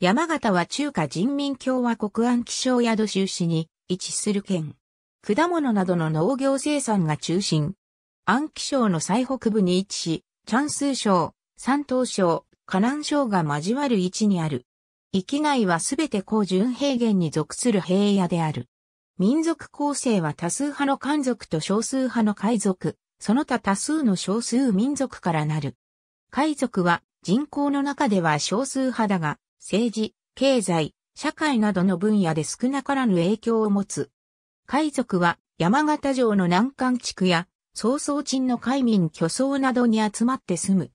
山形は中華人民共和国安気象宿州市に位置する県。果物などの農業生産が中心。安気省の最北部に位置し、チャンス省、山東省、河南省が交わる位置にある。域内はすべて高純平原に属する平野である。民族構成は多数派の漢族と少数派の海族、その他多数の少数民族からなる。海族は人口の中では少数派だが、政治、経済、社会などの分野で少なからぬ影響を持つ。海賊は山形城の南関地区や曹操鎮の海民巨僧などに集まって住む。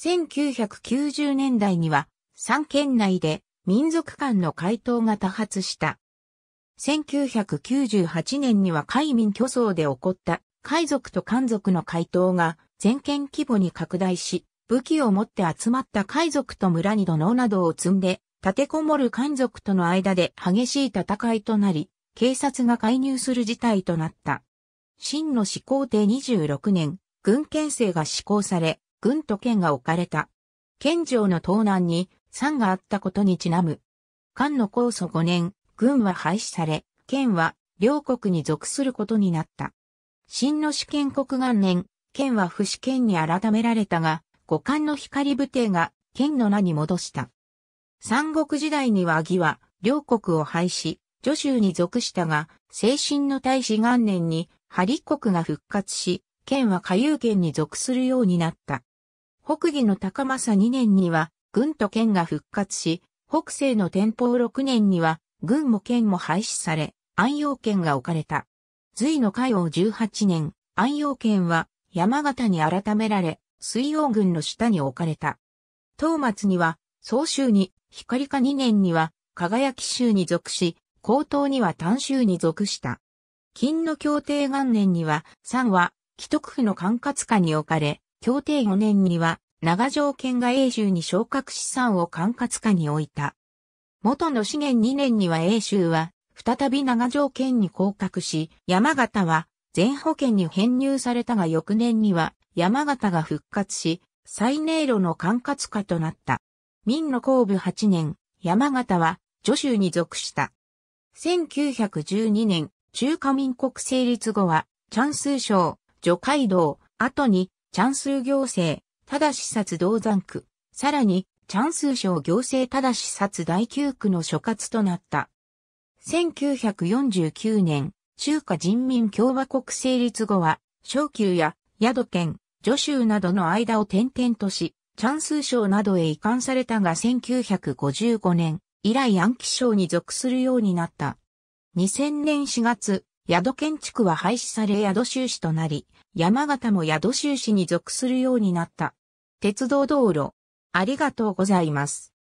1990年代には3県内で民族間の回答が多発した。1998年には海民巨僧で起こった海賊と漢族の回答が全県規模に拡大し、武器を持って集まった海賊と村に土のなどを積んで、立てこもる漢族との間で激しい戦いとなり、警察が介入する事態となった。秦の始皇帝26年、軍憲制が施行され、軍と県が置かれた。県城の東南に山があったことにちなむ。漢の高祖5年、軍は廃止され、県は両国に属することになった。真の主権国元年、県は不死県に改められたが、五冠の光武帝が剣の名に戻した。三国時代には義は両国を廃止、徐州に属したが、精神の大使元年に、ハリ国が復活し、剣は下遊剣に属するようになった。北義の高政2年には、軍と剣が復活し、北西の天保6年には、軍も剣も廃止され、安陽剣が置かれた。隋の海王18年、安陽剣は山形に改められ、水王軍の下に置かれた。東松には、総州に、光化2年には、輝き州に属し、高等には丹州に属した。金の協定元年には、三は、既得府の管轄下に置かれ、協定4年には、長条県が英州に昇格資産を管轄下に置いた。元の資源2年には英州は、再び長条県に降格し、山形は、全保険に編入されたが翌年には、山形が復活し、最寧路の管轄下となった。明の後部8年、山形は助州に属した。1912年、中華民国成立後は、チャンス省、除街道、後に、チャンス行政、ただし殺銅山区、さらに、チャンス省行政ただし殺第9区の所轄となった。1949年、中華人民共和国成立後は、小級や宿県、徐州などの間を転々とし、チャンス省などへ移管されたが1955年以来安徽省に属するようになった。2000年4月、宿建築は廃止され宿収支となり、山形も宿収支に属するようになった。鉄道道路。ありがとうございます。